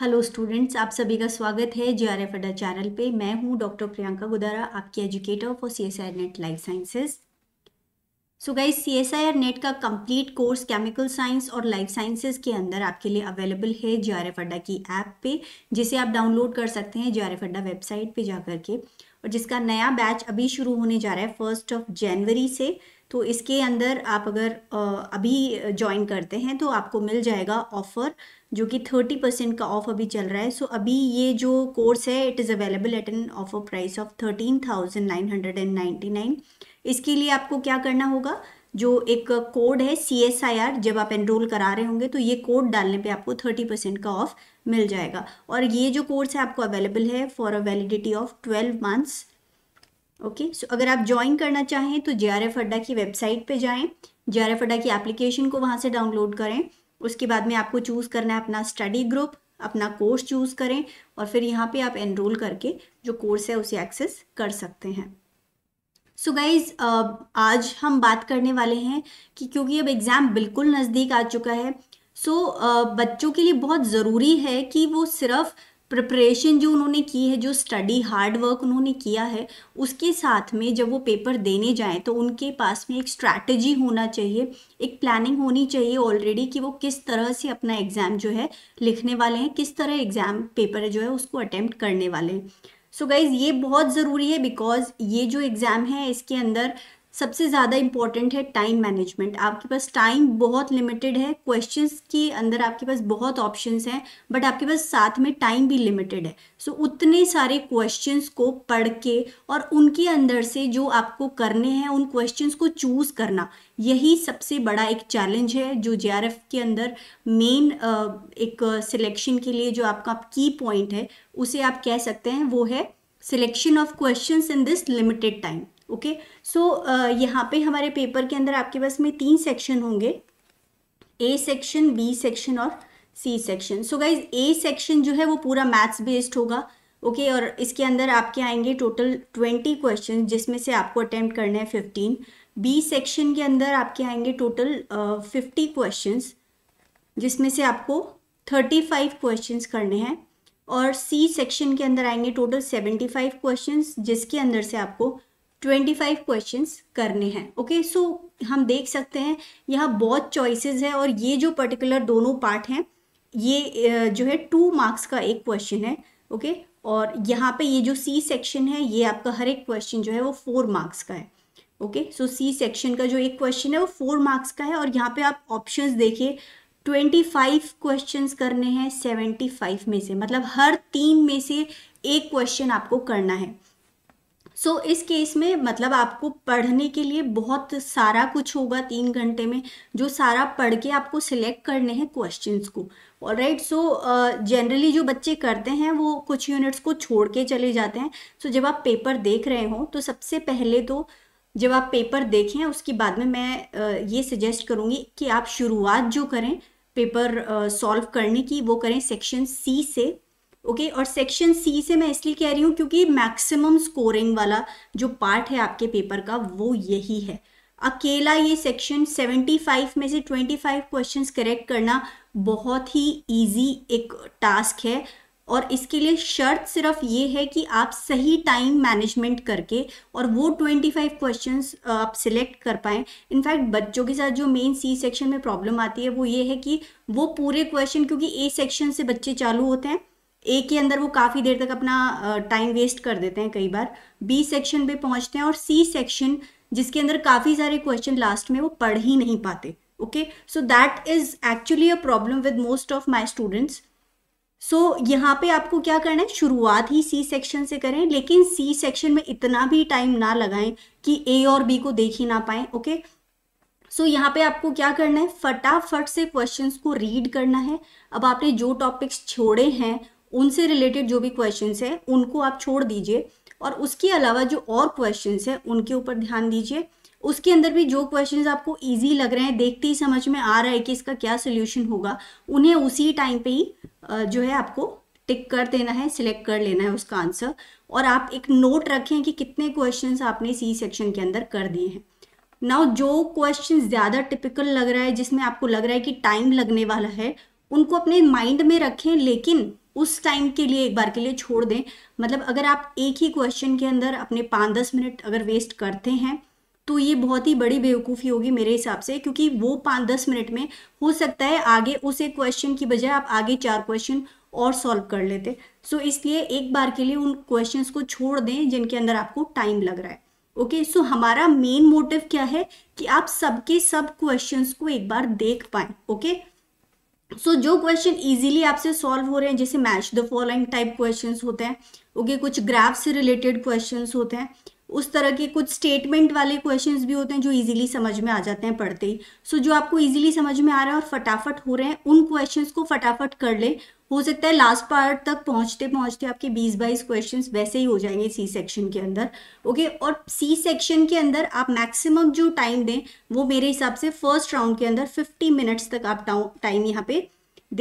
Hello students आप सभी का स्वागत है J R F Adda channel पे मैं हूँ डॉक्टर प्रियंका गुदारा आपकी educator for C S I NET life sciences so guys C S I R NET का कंप्लीट कोर्स केमिकल साइंस और लाइफ साइंसेज के अंदर आपके लिए अवेलेबल है जे आर एफ अड्डा की ऐप पे जिसे आप डाउनलोड कर सकते हैं J R F Adda website पे जा करके और जिसका नया बैच अभी शुरू होने जा रहा है फर्स्ट ऑफ जनवरी से तो इसके अंदर आप अगर अभी ज्वाइन करते हैं तो आपको मिल जाएगा ऑफ़र जो कि थर्टी परसेंट का ऑफ अभी चल रहा है सो अभी ये जो कोर्स है it is available at an offer price of thirteen thousand nine hundred and ninety nine इसके लिए आपको क्या करना होगा जो एक कोड है सी एस आई आर जब आप एनरोल करा रहे होंगे तो ये कोड डालने पे आपको थर्टी परसेंट का ऑफ मिल जाएगा और ये जो कोर्स है आपको अवेलेबल है for a validity of twelve months okay so अगर आप ज्वाइन करना चाहें तो जे आर एफ अड्डा की वेबसाइट पे जाएं जे आर एफ अड्डा की एप्लीकेशन को वहाँ से डाउनलोड करें उसके बाद में आपको चूज़ करना है अपना स्टडी ग्रुप अपना कोर्स चूज़ करें और फिर यहाँ पे आप एनरोल करके जो कोर्स है उसे एक्सेस कर सकते हैं सो so गाइज आज हम बात करने वाले हैं कि क्योंकि अब एग्ज़ाम बिल्कुल नज़दीक आ चुका है सो so, uh, बच्चों के लिए बहुत ज़रूरी है कि वो सिर्फ प्रिपरेशन जो उन्होंने की है जो स्टडी हार्ड वर्क उन्होंने किया है उसके साथ में जब वो पेपर देने जाएं तो उनके पास में एक स्ट्रैटेजी होना चाहिए एक प्लानिंग होनी चाहिए ऑलरेडी कि वो किस तरह से अपना एग्ज़ाम जो है लिखने वाले हैं किस तरह एग्ज़ाम पेपर जो है उसको अटैम्प्ट करने वाले हैं सो so गाइज़ ये बहुत ज़रूरी है बिकॉज ये जो एग्ज़ाम है इसके अंदर सबसे ज़्यादा इम्पॉर्टेंट है टाइम मैनेजमेंट आपके पास टाइम बहुत लिमिटेड है क्वेश्चंस के अंदर आपके पास बहुत ऑप्शंस हैं बट आपके पास साथ में टाइम भी लिमिटेड है सो so, उतने सारे क्वेश्चंस को पढ़ के और उनके अंदर से जो आपको करने हैं उन क्वेश्चंस को चूज़ करना यही सबसे बड़ा एक चैलेंज है जो जे के अंदर मेन एक सिलेक्शन के लिए जो आपका की पॉइंट है उसे आप कह सकते हैं वो है selection of question in this limited time okay so यहाँ पे हमारे पेपर के अंदर आपके पास में तीन सेक्शन होंगे ए सेक्शन बी सेक्शन और C section so guys A section जो है वो पूरा मैथ्स बेस्ड होगा ओके okay, और इसके अंदर आपके आएंगे टोटल ट्वेंटी क्वेश्चन जिसमें से आपको अटैम्प्ट करने हैं फिफ्टीन बी सेक्शन के अंदर आपके आएंगे टोटल फिफ्टी क्वेश्चन जिसमें से आपको थर्टी फाइव क्वेश्चन करने हैं और सी सेक्शन के अंदर आएंगे टोटल सेवेंटी फाइव क्वेश्चन जिसके अंदर से आपको ट्वेंटी फाइव क्वेश्चन करने हैं ओके सो हम देख सकते हैं यहाँ बहुत चॉइसेस है और ये जो पर्टिकुलर दोनों पार्ट हैं ये जो है टू मार्क्स का एक क्वेश्चन है ओके और यहाँ पे ये जो सी सेक्शन है ये आपका हर एक क्वेश्चन जो है वो फोर मार्क्स का है ओके सो सी सेक्शन का जो एक क्वेश्चन है वो फोर मार्क्स का है और यहाँ पे आप ऑप्शन देखिए ट्वेंटी फाइव क्वेश्चन करने हैं सेवेंटी फाइव में से मतलब हर तीन में से एक क्वेश्चन आपको करना है सो so, इस केस में मतलब आपको पढ़ने के लिए बहुत सारा कुछ होगा तीन घंटे में जो सारा पढ़ के आपको सिलेक्ट करने हैं क्वेश्चंस को और राइट सो जनरली जो बच्चे करते हैं वो कुछ यूनिट्स को छोड़ के चले जाते हैं सो so, जब आप पेपर देख रहे हो तो सबसे पहले तो जब आप पेपर देखें उसके बाद में मैं uh, ये सजेस्ट करूँगी कि आप शुरुआत जो करें पेपर सॉल्व uh, करने की वो करें सेक्शन सी से ओके okay, और सेक्शन सी से मैं इसलिए कह रही हूँ क्योंकि मैक्सिमम स्कोरिंग वाला जो पार्ट है आपके पेपर का वो यही है अकेला ये सेक्शन 75 में से 25 क्वेश्चंस करेक्ट करना बहुत ही इजी एक टास्क है और इसके लिए शर्त सिर्फ ये है कि आप सही टाइम मैनेजमेंट करके और वो 25 क्वेश्चंस आप सिलेक्ट कर पाएँ इनफैक्ट बच्चों के साथ जो मेन सी सेक्शन में प्रॉब्लम आती है वो ये है कि वो पूरे क्वेश्चन क्योंकि ए सेक्शन से बच्चे चालू होते हैं ए के अंदर वो काफ़ी देर तक अपना टाइम वेस्ट कर देते हैं कई बार बी सेक्शन पे पहुंचते हैं और सी सेक्शन जिसके अंदर काफ़ी सारे क्वेश्चन लास्ट में वो पढ़ ही नहीं पाते okay so that is actually a problem with most of my students so यहाँ पे आपको क्या करना है शुरुआत ही सी सेक्शन से करें लेकिन सी सेक्शन में इतना भी टाइम ना लगाएं कि ए और बी को देख ही ना पाए ओके सो so, यहाँ पे आपको क्या करना है फटाफट से क्वेश्चंस को रीड करना है अब आपने जो टॉपिक्स छोड़े हैं उनसे रिलेटेड जो भी क्वेश्चन है उनको आप छोड़ दीजिए और उसके अलावा जो और क्वेश्चन हैं उनके ऊपर ध्यान दीजिए उसके अंदर भी जो क्वेश्चन आपको ईजी लग रहे हैं देखते ही समझ में आ रहा है कि इसका क्या सोल्यूशन होगा उन्हें उसी टाइम पे ही जो है आपको टिक कर देना है सिलेक्ट कर लेना है उसका आंसर और आप एक नोट रखें कि कितने क्वेश्चंस आपने सी सेक्शन के अंदर कर दिए हैं नाउ जो क्वेश्चन ज़्यादा टिपिकल लग रहा है जिसमें आपको लग रहा है कि टाइम लगने वाला है उनको अपने माइंड में रखें लेकिन उस टाइम के लिए एक बार के लिए छोड़ दें मतलब अगर आप एक ही क्वेश्चन के अंदर अपने पाँच दस मिनट अगर वेस्ट करते हैं तो ये बहुत ही बड़ी बेवकूफ़ी होगी मेरे हिसाब से क्योंकि वो पाँच दस मिनट में हो सकता है आगे उस एक क्वेश्चन की बजाय आप आगे चार क्वेश्चन और सॉल्व कर लेते सो so, इसलिए एक बार के लिए उन क्वेश्चंस को छोड़ दें जिनके अंदर आपको टाइम लग रहा है ओके okay, सो so हमारा मेन मोटिव क्या है कि आप सबके सब क्वेश्चंस को एक बार देख पाए ओके okay? सो so, जो क्वेश्चन इजीली आपसे सॉल्व हो रहे हैं जैसे match the following type questions होते हैं ओके okay, कुछ ग्राफ से रिलेटेड क्वेश्चंस होते हैं उस तरह के कुछ स्टेटमेंट वाले क्वेश्चंस भी होते हैं जो इजीली समझ में आ जाते हैं पढ़ते ही सो so, जो आपको इजीली समझ में आ रहा है और फटाफट हो रहे हैं उन क्वेश्चंस को फटाफट कर ले हो सकता है लास्ट पार्ट तक पहुंचते पहुंचते आपके 20 बाईस क्वेश्चन वैसे ही हो जाएंगे सी सेक्शन के अंदर ओके और सी सेक्शन के अंदर आप मैक्सिमम जो टाइम दें वो मेरे हिसाब से फर्स्ट राउंड के अंदर फिफ्टी मिनट्स तक आप टाइम यहाँ पे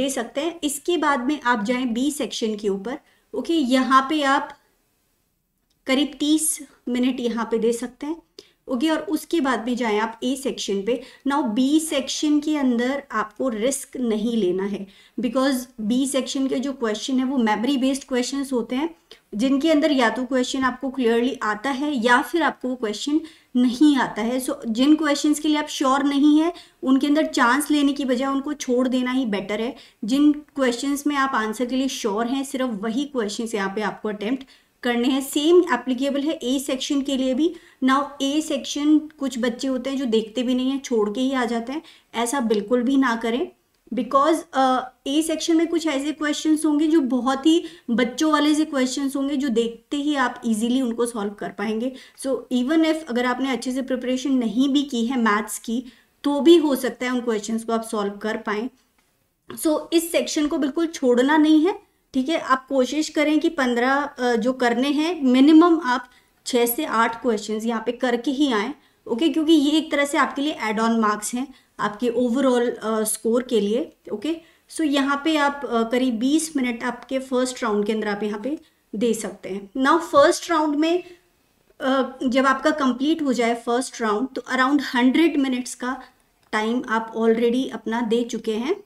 दे सकते हैं इसके बाद में आप जाएं बी सेक्शन के ऊपर ओके यहाँ पे आप करीब तीस मिनट यहाँ पे दे सकते हैं ओके और उसके बाद में जाए आप ए सेक्शन पे नाउ बी सेक्शन के अंदर आपको रिस्क नहीं लेना है बिकॉज बी सेक्शन के जो क्वेश्चन है वो मेमोरी बेस्ड क्वेश्चन होते हैं जिनके अंदर या तो क्वेश्चन आपको क्लियरली आता है या फिर आपको वो क्वेश्चन नहीं आता है सो so, जिन क्वेश्चंस के लिए आप श्योर नहीं है उनके अंदर चांस लेने की बजाय उनको छोड़ देना ही बेटर है जिन क्वेश्चंस में आप आंसर के लिए श्योर हैं सिर्फ वही क्वेश्चन यहाँ पे आपको अटैम्प्ट करने हैं सेम एप्लीकेबल है ए सेक्शन के लिए भी नाउ ए सेक्शन कुछ बच्चे होते हैं जो देखते भी नहीं है छोड़ के ही आ जाते हैं ऐसा बिल्कुल भी ना करें बिकॉज ए सेक्शन में कुछ ऐसे क्वेश्चन होंगे जो बहुत ही बच्चों वाले से क्वेश्चन होंगे जो देखते ही आप इजीली उनको सॉल्व कर पाएंगे सो इवन इफ अगर आपने अच्छे से प्रिपरेशन नहीं भी की है मैथ्स की तो भी हो सकता है उन क्वेश्चन को आप सॉल्व कर पाए सो so, इस सेक्शन को बिल्कुल छोड़ना नहीं है ठीक है आप कोशिश करें कि पंद्रह जो करने हैं मिनिमम आप छः से आठ क्वेश्चन यहाँ पे करके ही आएँ ओके क्योंकि ये एक तरह से आपके लिए एड ऑन मार्क्स हैं आपके ओवरऑल स्कोर के लिए ओके सो यहाँ पे आप करीब बीस मिनट आपके फर्स्ट राउंड के अंदर आप यहाँ पे दे सकते हैं नाउ फर्स्ट राउंड में जब आपका कंप्लीट हो जाए फर्स्ट राउंड तो अराउंड हंड्रेड मिनट्स का टाइम आप ऑलरेडी अपना दे चुके हैं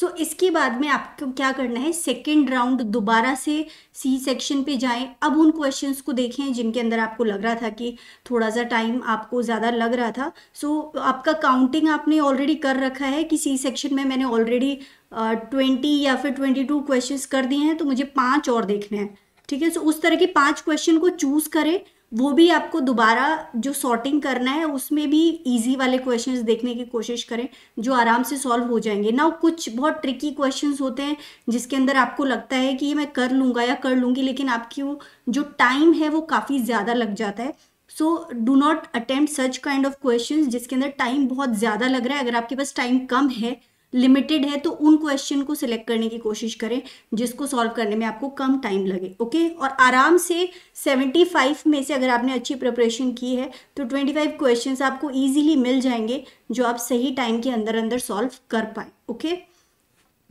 सो so, इसके बाद में आपको क्या करना है सेकेंड राउंड दोबारा से सी सेक्शन पे जाएं अब उन क्वेश्चंस को देखें जिनके अंदर आपको लग रहा था कि थोड़ा सा टाइम आपको ज़्यादा लग रहा था सो so, आपका काउंटिंग आपने ऑलरेडी कर रखा है कि सी सेक्शन में मैंने ऑलरेडी ट्वेंटी या फिर ट्वेंटी टू क्वेश्चन कर दिए हैं तो मुझे पाँच और देखने हैं ठीक है सो उस तरह के पाँच क्वेश्चन को चूज़ करें वो भी आपको दोबारा जो सॉर्टिंग करना है उसमें भी इजी वाले क्वेश्चंस देखने की कोशिश करें जो आराम से सॉल्व हो जाएंगे ना कुछ बहुत ट्रिकी क्वेश्चंस होते हैं जिसके अंदर आपको लगता है कि ये मैं कर लूँगा या कर लूँगी लेकिन आपकी वो जो टाइम है वो काफ़ी ज़्यादा लग जाता है so do not attempt such kind of question जिसके अंदर टाइम बहुत ज़्यादा लग रहा है अगर आपके पास टाइम कम है लिमिटेड है तो उन क्वेश्चन को सिलेक्ट करने की कोशिश करें जिसको सॉल्व करने में आपको कम टाइम लगे ओके और आराम से 75 में से अगर आपने अच्छी प्रिपरेशन की है तो 25 क्वेश्चंस आपको इजीली मिल जाएंगे जो आप सही टाइम के अंदर अंदर सॉल्व कर पाए ओके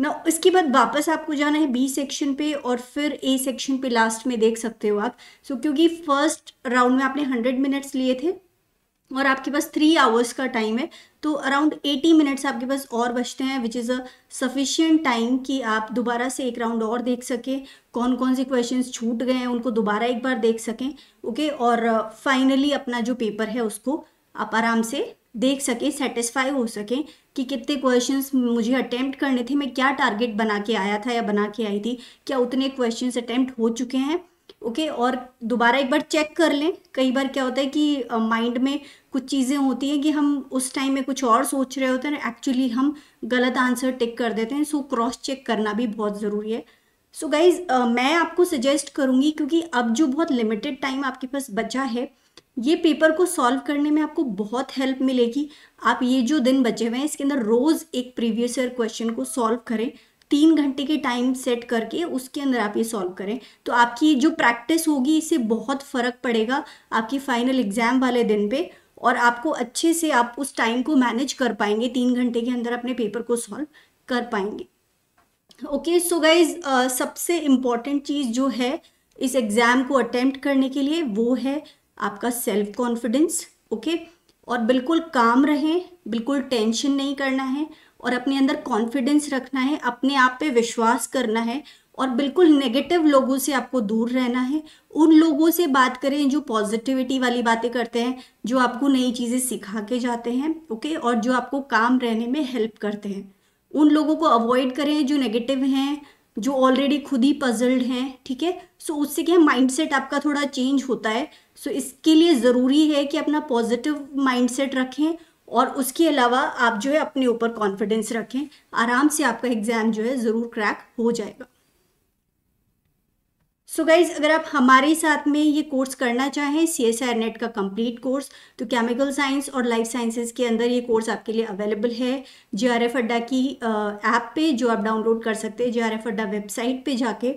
ना इसके बाद वापस आपको जाना है बी सेक्शन पे और फिर ए सेक्शन पे लास्ट में देख सकते हो आप सो so, क्योंकि फर्स्ट राउंड में आपने हंड्रेड मिनट्स लिए थे और आपके पास थ्री आवर्स का टाइम है तो अराउंड 80 मिनट्स आपके पास और बचते हैं which is a sufficient time कि आप दोबारा से एक राउंड और देख सकें कौन कौन से क्वेश्चंस छूट गए हैं उनको दोबारा एक बार देख सकें ओके okay? और फाइनली uh, अपना जो पेपर है उसको आप आराम से देख सकें सेटिस्फाई हो सकें कि कितने क्वेश्चन मुझे अटैम्प्ट करने थे मैं क्या टारगेट बना के आया था या बना के आई थी क्या उतने क्वेश्चन अटैम्प्ट हो चुके हैं ओके okay, और दोबारा एक बार चेक कर लें कई बार क्या होता है कि माइंड uh, में कुछ चीज़ें होती हैं कि हम उस टाइम में कुछ और सोच रहे होते हैं एक्चुअली हम गलत आंसर टिक कर देते हैं सो क्रॉस चेक करना भी बहुत ज़रूरी है सो so गाइज uh, मैं आपको सजेस्ट करूँगी क्योंकि अब जो बहुत लिमिटेड टाइम आपके पास बचा है ये पेपर को सॉल्व करने में आपको बहुत हेल्प मिलेगी आप ये जो दिन बचे हुए हैं इसके अंदर रोज़ एक प्रीवियस ईयर क्वेश्चन को सॉल्व करें तीन घंटे के टाइम सेट करके उसके अंदर आप ये सॉल्व करें तो आपकी जो प्रैक्टिस होगी इससे बहुत फ़र्क पड़ेगा आपकी फ़ाइनल एग्ज़ाम वाले दिन पे और आपको अच्छे से आप उस टाइम को मैनेज कर पाएंगे तीन घंटे के अंदर अपने पेपर को सॉल्व कर पाएंगे ओके सो गाइज सबसे इम्पॉर्टेंट चीज़ जो है इस एग्ज़ाम को अटेम्प्ट करने के लिए वो है आपका सेल्फ कॉन्फिडेंस ओके और बिल्कुल काम रहें बिल्कुल टेंशन नहीं करना है और अपने अंदर कॉन्फिडेंस रखना है अपने आप पे विश्वास करना है और बिल्कुल नेगेटिव लोगों से आपको दूर रहना है उन लोगों से बात करें जो पॉजिटिविटी वाली बातें करते हैं जो आपको नई चीज़ें सिखा के जाते हैं ओके और जो आपको काम रहने में हेल्प करते हैं उन लोगों को अवॉइड करें जो नेगेटिव हैं जो ऑलरेडी खुद ही पजल्ड हैं ठीक है सो उससे क्या माइंडसेट आपका थोड़ा चेंज होता है सो इसके लिए ज़रूरी है कि अपना पॉजिटिव माइंडसेट रखें और उसके अलावा आप जो है अपने ऊपर कॉन्फिडेंस रखें आराम से आपका एग्ज़ाम जो है ज़रूर क्रैक हो जाएगा सो so गाइज़ अगर आप हमारे साथ में ये कोर्स करना चाहें सी एस आर नेट का कंप्लीट कोर्स तो केमिकल साइंस और लाइफ साइंसेज के अंदर ये कोर्स आपके लिए अवेलेबल है जे आर एफ अड्डा की ऐप पे जो आप डाउनलोड कर सकते हैं J R F Adda website पे जाके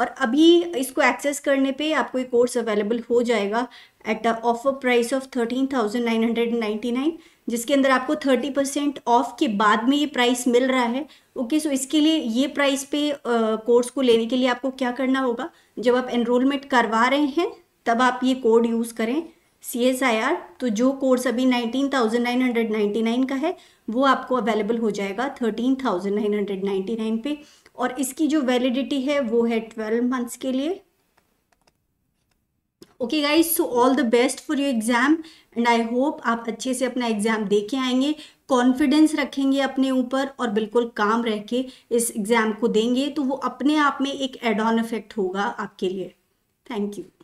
और अभी इसको एक्सेस करने पे आपको ये कोर्स अवेलेबल हो जाएगा at a offer price of thirteen thousand nine hundred ninety nine जिसके अंदर आपको थर्टी परसेंट ऑफ के बाद में ये प्राइस मिल रहा है ओके okay, सो so इसके लिए ये प्राइस पे कोर्स uh, को लेने के लिए आपको क्या करना होगा जब आप एनरोलमेंट करवा रहे हैं तब आप ये कोड यूज़ करें सी एस आई आर तो जो कोर्स अभी nineteen thousand nine hundred ninety nine का है वो आपको अवेलेबल हो जाएगा thirteen thousand nine hundred ninety nine पे और इसकी जो वैलिडिटी है वो है ट्वेल्व मंथ्स के लिए okay guys so all the best for your exam and I hope आप अच्छे से अपना एग्ज़ाम दे के आएंगे कॉन्फिडेंस रखेंगे अपने ऊपर और बिल्कुल काम रह के इस एग्ज़ाम को देंगे तो वो अपने आप में एक एड ऑन इफेक्ट होगा आपके लिए थैंक यू